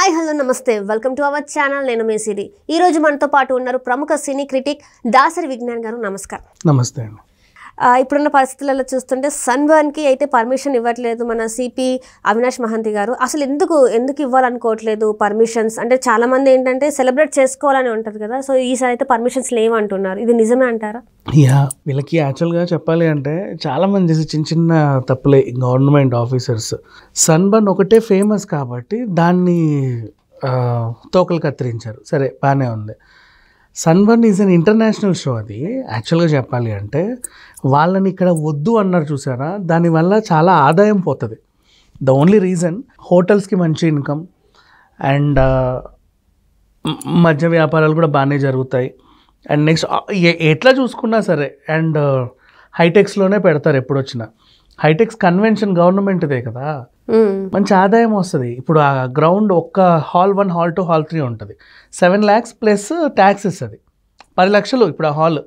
Hi hello నమస్తే welcome to our channel నేను మీ సిరి ఈరోజు మనతో పాటు ఉన్నారు ప్రముఖ సినీ క్రిటిక్ దాసరి విజ్ఞాన్ గారు నమస్కారం నమస్తే అండి ఇప్పుడున్న పరిస్థితులలో చూస్తుంటే సన్బర్న్కి అయితే పర్మిషన్ ఇవ్వట్లేదు మన సిపి అవినాష్ మహంతి గారు అసలు ఎందుకు ఎందుకు ఇవ్వాలనుకోవట్లేదు పర్మిషన్స్ అంటే చాలామంది ఏంటంటే సెలబ్రేట్ చేసుకోవాలని ఉంటుంది కదా సో ఈసారి అయితే పర్మిషన్స్ లేవంటున్నారు ఇది నిజమే అంటారా యా వీళ్ళకి యాక్చువల్గా చెప్పాలి అంటే చాలామంది చిన్న చిన్న తప్పులే గవర్నమెంట్ ఆఫీసర్స్ సన్బర్న్ ఒకటే ఫేమస్ కాబట్టి దాన్ని తోకలు కత్తిరించారు సరే బాగానే ఉంది సన్ వన్ ఈజ్ అన్ ఇంటర్నేషనల్ షో అది యాక్చువల్గా చెప్పాలి అంటే వాళ్ళని ఇక్కడ వద్దు అన్నారు చూసారా దానివల్ల చాలా ఆదాయం పోతుంది ద ఓన్లీ రీజన్ హోటల్స్కి మంచి ఇన్కమ్ uh, అండ్ మధ్య వ్యాపారాలు కూడా బాగానే జరుగుతాయి అండ్ నెక్స్ట్ uh, ఎట్లా చూసుకున్నా సరే అండ్ హైటెక్స్లోనే uh, పెడతారు ఎప్పుడొచ్చినా హైటెక్స్ కన్వెన్షన్ గవర్నమెంట్దే కదా Hmm. మంచి ఆదాయం వస్తుంది ఇప్పుడు ఆ గ్రౌండ్ ఒక్క hall one hall two hall three ఉంటుంది సెవెన్ ల్యాక్స్ ప్లస్ ట్యాక్సెస్ అది పది లక్షలు ఇప్పుడు ఆ హాల్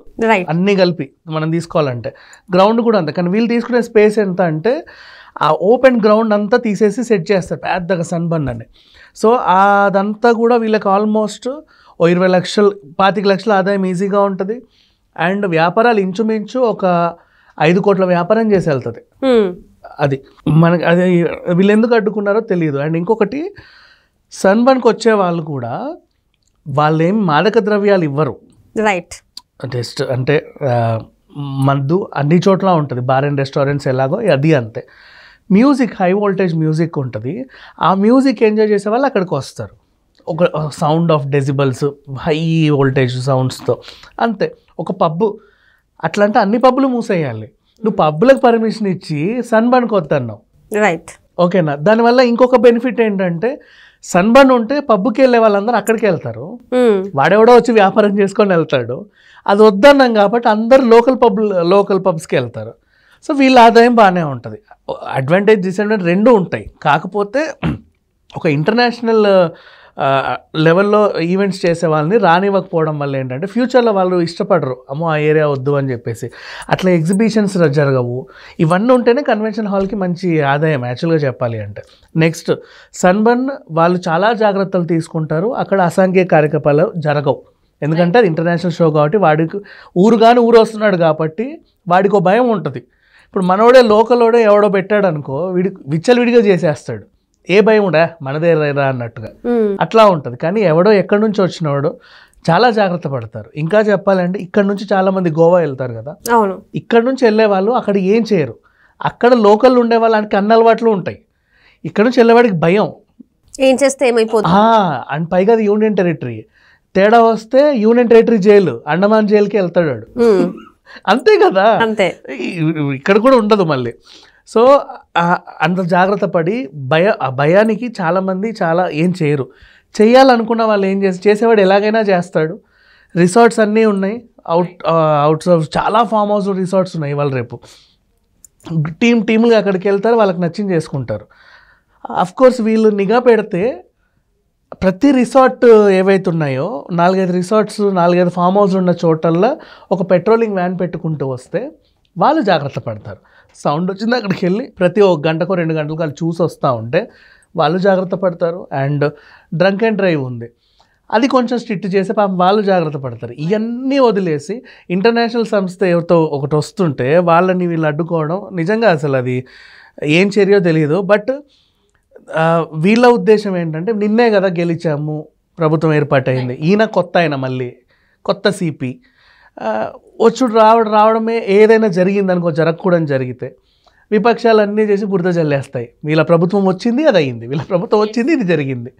అన్నీ కలిపి మనం తీసుకోవాలంటే గ్రౌండ్ కూడా అంత కానీ వీళ్ళు తీసుకునే స్పేస్ ఎంత అంటే ఆ ఓపెన్ గ్రౌండ్ అంతా తీసేసి సెట్ చేస్తారు పెద్దగా సన్బర్న్ అని సో అదంతా కూడా వీళ్ళకి ఆల్మోస్ట్ ఓ ఇరవై లక్షలు పాతిక లక్షల ఆదాయం ఈజీగా ఉంటుంది అండ్ వ్యాపారాలు ఇంచుమించు ఒక ఐదు కోట్ల వ్యాపారం చేసి వెళ్తుంది hmm. అది మనకి అది వీళ్ళు ఎందుకు అడ్డుకున్నారో తెలియదు అండ్ ఇంకొకటి సన్బర్న్కి వచ్చే వాళ్ళు కూడా వాళ్ళేం మాదక ద్రవ్యాలు ఇవ్వరు రైట్ జస్ట్ అంటే మందు అన్ని చోట్ల ఉంటుంది బార్ అండ్ రెస్టారెంట్స్ ఎలాగో అది అంతే మ్యూజిక్ హై వోల్టేజ్ మ్యూజిక్ ఉంటుంది ఆ మ్యూజిక్ ఎంజాయ్ చేసే వాళ్ళు అక్కడికి వస్తారు ఒక sound of decibels high voltage సౌండ్స్తో అంతే ఒక పబ్బు అట్లా అంటే అన్ని పబ్బులు మూసేయాలి నువ్వు పబ్లకు పర్మిషన్ ఇచ్చి సన్బర్న్ కొత్తన్నావు రైట్ ఓకేనా దానివల్ల ఇంకొక బెనిఫిట్ ఏంటంటే సన్బర్న్ ఉంటే పబ్కి వెళ్ళే వాళ్ళందరూ అక్కడికి వెళ్తారు hmm. వాడెవడో వచ్చి వ్యాపారం చేసుకొని వెళ్తాడు అది వద్దన్నాం కాబట్టి అందరు లోకల్ పబ్ లోకల్ పబ్స్కి వెళ్తారు సో వీళ్ళ ఆదాయం బాగానే ఉంటుంది అడ్వాంటేజ్ డిసడ్వాంటేజ్ రెండూ ఉంటాయి కాకపోతే ఒక ఇంటర్నేషనల్ లెవెల్లో ఈవెంట్స్ చేసే వాళ్ళని రానివ్వకపోవడం వల్ల ఏంటంటే ఫ్యూచర్లో వాళ్ళు ఇష్టపడరు అమ్మో ఆ ఏరియా వద్దు అని చెప్పేసి అట్లా ఎగ్జిబిషన్స్ జరగవు ఇవన్నీ ఉంటేనే కన్వెన్షన్ హాల్కి మంచి ఆదాయం యాక్చువల్గా చెప్పాలి అంటే నెక్స్ట్ సన్బర్న్ వాళ్ళు చాలా జాగ్రత్తలు తీసుకుంటారు అక్కడ అసాంఘిక కార్యకలాపాలు జరగవు ఎందుకంటే అది ఇంటర్నేషనల్ షో కాబట్టి వాడికి ఊరు కానీ ఊరు వస్తున్నాడు కాబట్టి వాడికి భయం ఉంటుంది ఇప్పుడు మనోడే లోకలోడే ఎవడో పెట్టాడు అనుకో విడి విచ్చలవిడిగా చేసేస్తాడు ఏ భయం ఉండే మనదే రా అన్నట్టుగా అట్లా ఉంటుంది కానీ ఎవడో ఎక్కడి నుంచి వచ్చినవాడు చాలా జాగ్రత్త పడతారు ఇంకా చెప్పాలంటే ఇక్కడ నుంచి చాలా మంది గోవా వెళ్తారు కదా అవును ఇక్కడ నుంచి వెళ్ళే వాళ్ళు అక్కడ ఏం చేయరు అక్కడ లోకల్ ఉండే వాళ్ళకి అన్ని అలవాట్లు ఉంటాయి ఇక్కడ నుంచి వెళ్ళేవాడికి భయం ఏం చేస్తే ఏమైపోతుంది అండ్ పైగా అది యూనియన్ టెరిటరీ తేడా వస్తే యూనియన్ టెరిటరీ జైలు అండమాన్ జైలుకి వెళ్తాడు అంతే కదా అంతే ఇక్కడ కూడా ఉండదు మళ్ళీ సో అంత జాగ్రత్త పడి భయ భయానికి చాలామంది చాలా ఏం చేయరు చేయాలనుకున్న వాళ్ళు ఏం చేసి చేసేవాడు ఎలాగైనా చేస్తాడు రిసార్ట్స్ అన్నీ ఉన్నాయి అవుట్ అవుట్ చాలా ఫామ్ హౌస్ రిసార్ట్స్ ఉన్నాయి వాళ్ళు రేపు టీమ్ టీములుగా అక్కడికి వెళ్తారు వాళ్ళకి నచ్చింది చేసుకుంటారు కోర్స్ వీళ్ళు నిఘా పెడితే ప్రతి రిసార్ట్ ఏవైతే ఉన్నాయో నాలుగైదు రిసార్ట్స్ నాలుగైదు ఫామ్ హౌస్ ఉన్న చోటల్లో ఒక పెట్రోలింగ్ వ్యాన్ పెట్టుకుంటూ వస్తే వాళ్ళు జాగ్రత్త పడతారు సౌండ్ వచ్చింది అక్కడికి వెళ్ళి ప్రతి ఒక గంటకు రెండు గంటలకు వాళ్ళు చూసి వస్తూ ఉంటే వాళ్ళు జాగ్రత్త పడతారు అండ్ డ్రంక్ అండ్ డ్రైవ్ ఉంది అది కొంచెం స్ట్రిక్ట్ చేసి పాపం వాళ్ళు జాగ్రత్త పడతారు ఇవన్నీ వదిలేసి ఇంటర్నేషనల్ సంస్థ ఎవరితో ఒకటి వస్తుంటే వాళ్ళని వీళ్ళు అడ్డుకోవడం నిజంగా అసలు అది ఏం చర్యో తెలియదు బట్ వీళ్ళ ఉద్దేశం ఏంటంటే నిన్నే కదా గెలిచాము ప్రభుత్వం ఏర్పాటైంది ఈయన కొత్త ఆయన మళ్ళీ కొత్త సిపి వచ్చుడు రావడం రావడమే ఏదైనా జరిగిందనుకో జరగకూడని జరిగితే అన్నీ చేసి బురద జల్లేస్తాయి వీళ్ళ ప్రభుత్వం వచ్చింది అది అయింది వీళ్ళ ప్రభుత్వం వచ్చింది ఇది జరిగింది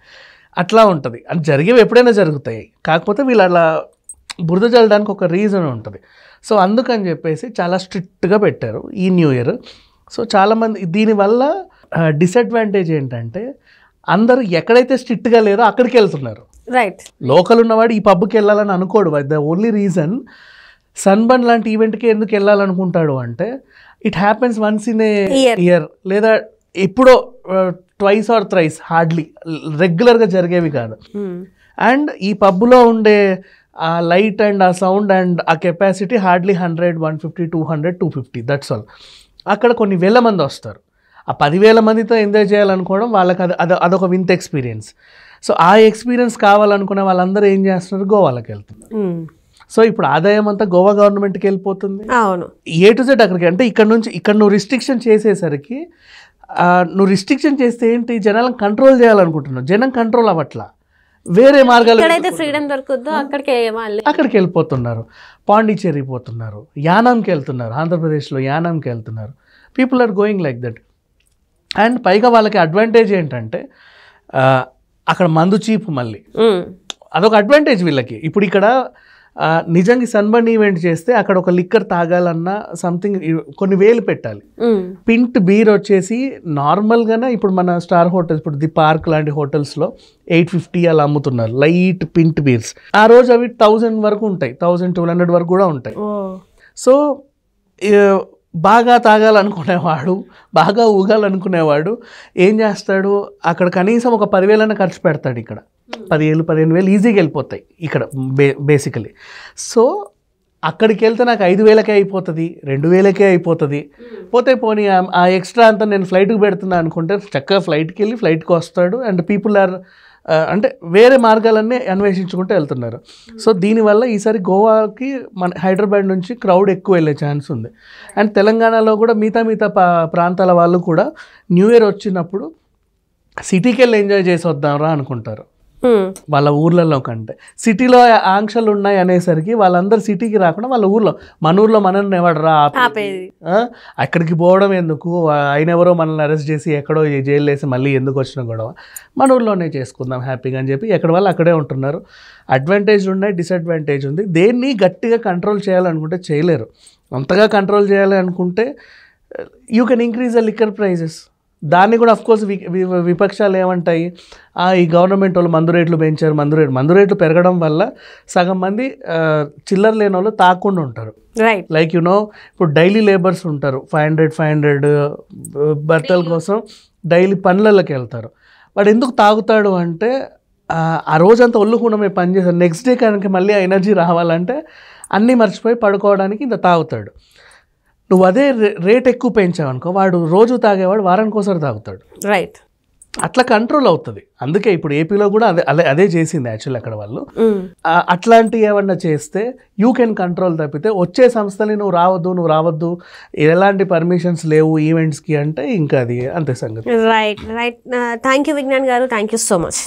అట్లా ఉంటుంది అది జరిగేవి ఎప్పుడైనా జరుగుతాయి కాకపోతే వీళ్ళు అలా బురద జల్లడానికి ఒక రీజన్ ఉంటుంది సో అందుకని చెప్పేసి చాలా స్ట్రిక్ట్గా పెట్టారు ఈ న్యూ ఇయర్ సో చాలామంది దీనివల్ల డిసడ్వాంటేజ్ ఏంటంటే అందరూ ఎక్కడైతే స్ట్రిక్ట్గా లేరో అక్కడికి వెళ్తున్నారు రైట్ లోకల్ ఉన్నవాడు ఈ పబ్కి వెళ్ళాలని అనుకోడు ద ఓన్లీ రీజన్ సన్బర్న్ లాంటి ఈవెంట్కి ఎందుకు వెళ్ళాలనుకుంటాడు అంటే it happens once in a year లేదా ఎప్పుడో ట్వైస్ ఆర్ థ్రైస్ హార్డ్లీ రెగ్యులర్గా జరిగేవి కాదు అండ్ ఈ పబ్లో ఉండే ఆ లైట్ అండ్ ఆ సౌండ్ అండ్ ఆ capacity hardly hundred one fifty two hundred two fifty that's all అక్కడ కొన్ని వేల మంది వస్తారు ఆ పదివేల మందితో ఎంజాయ్ చేయాలనుకోవడం వాళ్ళకి అది అది అదొక వింత ఎక్స్పీరియన్స్ సో ఆ ఎక్స్పీరియన్స్ కావాలనుకునే వాళ్ళందరూ ఏం చేస్తున్నారు గోవాలకు వెళ్తున్నారు సో ఇప్పుడు ఆదాయం అంతా గోవా గవర్నమెంట్కి వెళ్ళిపోతుంది అవును ఏ టు జెడ్ అక్కడికి అంటే ఇక్కడ నుంచి ఇక్కడ నువ్వు రిస్ట్రిక్షన్ చేసేసరికి నువ్వు రిస్ట్రిక్షన్ చేస్తే ఏంటి జనాలను కంట్రోల్ చేయాలనుకుంటున్నావు జనం కంట్రోల్ అవ్వట్లా వేరే మార్గాలు ఫ్రీడమ్ దొరకదు అక్కడికి అక్కడికి వెళ్ళిపోతున్నారు పాండిచ్చేరి పోతున్నారు యానాంకి వెళ్తున్నారు ఆంధ్రప్రదేశ్లో యానాంకి వెళ్తున్నారు people are going like that and పైగా వాళ్ళకి అడ్వాంటేజ్ ఏంటంటే అక్కడ మందు చీపు మళ్ళీ అదొక అడ్వాంటేజ్ వీళ్ళకి ఇప్పుడు ఇక్కడ నిజంగా సన్బర్న్ ఈవెంట్ చేస్తే అక్కడ ఒక లిక్కర్ తాగాలన్నా సంథింగ్ కొన్ని వేలు పెట్టాలి పింట్ బీర్ వచ్చేసి నార్మల్గానే ఇప్పుడు మన స్టార్ హోటల్స్ ఇప్పుడు ది పార్క్ లాంటి హోటల్స్లో ఎయిట్ ఫిఫ్టీ అలా అమ్ముతున్నారు లైట్ పింట్ బీర్స్ ఆ రోజు అవి థౌజండ్ వరకు ఉంటాయి థౌజండ్ టూ హండ్రెడ్ వరకు కూడా ఉంటాయి సో బాగా తాగాలనుకునేవాడు బాగా ఊగాలనుకునేవాడు ఏం చేస్తాడు అక్కడ కనీసం ఒక పదివేలైనా ఖర్చు పెడతాడు ఇక్కడ Hmm. పదివేలు పదిహేను వేలు ఈజీగా వెళ్ళిపోతాయి ఇక్కడ బే బేసికలీ సో అక్కడికి వెళ్తే నాకు ఐదు వేలకే అయిపోతుంది రెండు వేలకే అయిపోతుంది hmm. పోతే పోనీ ఆ ఎక్స్ట్రా అంతా నేను ఫ్లైట్కి పెడుతున్నా అనుకుంటే చక్కగా ఫ్లైట్కి వెళ్ళి ఫ్లైట్కి వస్తాడు అండ్ పీపుల్ ఆర్ అంటే వేరే మార్గాలన్నీ అన్వేషించుకుంటూ వెళ్తున్నారు సో hmm. దీనివల్ల ఈసారి గోవాకి మన హైదరాబాద్ నుంచి క్రౌడ్ ఎక్కువ వెళ్ళే ఛాన్స్ ఉంది అండ్ తెలంగాణలో కూడా మిగతా మిగతా ప్రాంతాల వాళ్ళు కూడా న్యూ ఇయర్ వచ్చినప్పుడు సిటీకి వెళ్ళి ఎంజాయ్ చేసి వద్దాంరా అనుకుంటారు వాళ్ళ ఊర్లలో కంటే సిటీలో ఆంక్షలు ఉన్నాయి అనేసరికి వాళ్ళందరూ సిటీకి రాకుండా వాళ్ళ ఊర్లో మన ఊర్లో మనల్ని ఎవడు రా అక్కడికి పోవడం ఎందుకు ఆయన ఎవరో మనల్ని అరెస్ట్ చేసి ఎక్కడో జైలు వేసి మళ్ళీ ఎందుకు వచ్చిన గొడవ మన ఊర్లోనే చేసుకుందాం హ్యాపీగా అని చెప్పి ఎక్కడ వాళ్ళు అక్కడే ఉంటున్నారు అడ్వాంటేజ్ ఉన్నాయి డిసడ్వాంటేజ్ ఉంది దేన్ని గట్టిగా కంట్రోల్ చేయాలనుకుంటే చేయలేరు అంతగా కంట్రోల్ చేయాలి అనుకుంటే you can increase the liquor prices దాన్ని కూడా అఫ్కోర్స్ విపక్షాలు ఏమంటాయి ఈ గవర్నమెంట్ వాళ్ళు మందు రేట్లు పెంచారు మందు రేట్లు మందు రేట్లు పెరగడం వల్ల సగం మంది చిల్లర లేని వాళ్ళు తాకుండా ఉంటారు రైట్ లైక్ యునో ఇప్పుడు డైలీ లేబర్స్ ఉంటారు ఫైవ్ హండ్రెడ్ ఫైవ్ హండ్రెడ్ బర్తల కోసం డైలీ పనులకి వెళ్తారు వాడు ఎందుకు తాగుతాడు అంటే ఆ రోజంతా ఒళ్ళుకుండా కూడా మేము పనిచేస్తాం నెక్స్ట్ డే కనుక మళ్ళీ ఎనర్జీ రావాలంటే అన్నీ మర్చిపోయి పడుకోవడానికి ఇంత తాగుతాడు నువ్వు అదే రేట్ ఎక్కువ పెంచావనుకో వాడు రోజు తాగేవాడు వారానికి ఒకసారి తాగుతాడు రైట్ అట్లా కంట్రోల్ అవుతుంది అందుకే ఇప్పుడు ఏపీలో కూడా అదే అదే అదే చేసింది యాక్చువల్ అక్కడ వాళ్ళు hmm. అట్లాంటి ఏమన్నా చేస్తే యూ కెన్ కంట్రోల్ తప్పితే వచ్చే సంస్థని నువ్వు రావద్దు నువ్వు రావద్దు ఎలాంటి పర్మిషన్స్ లేవు ఈవెంట్స్కి అంటే ఇంకా అది అంతే సంగతి right right thank you Vignan గారు థ్యాంక్ యూ సో మచ్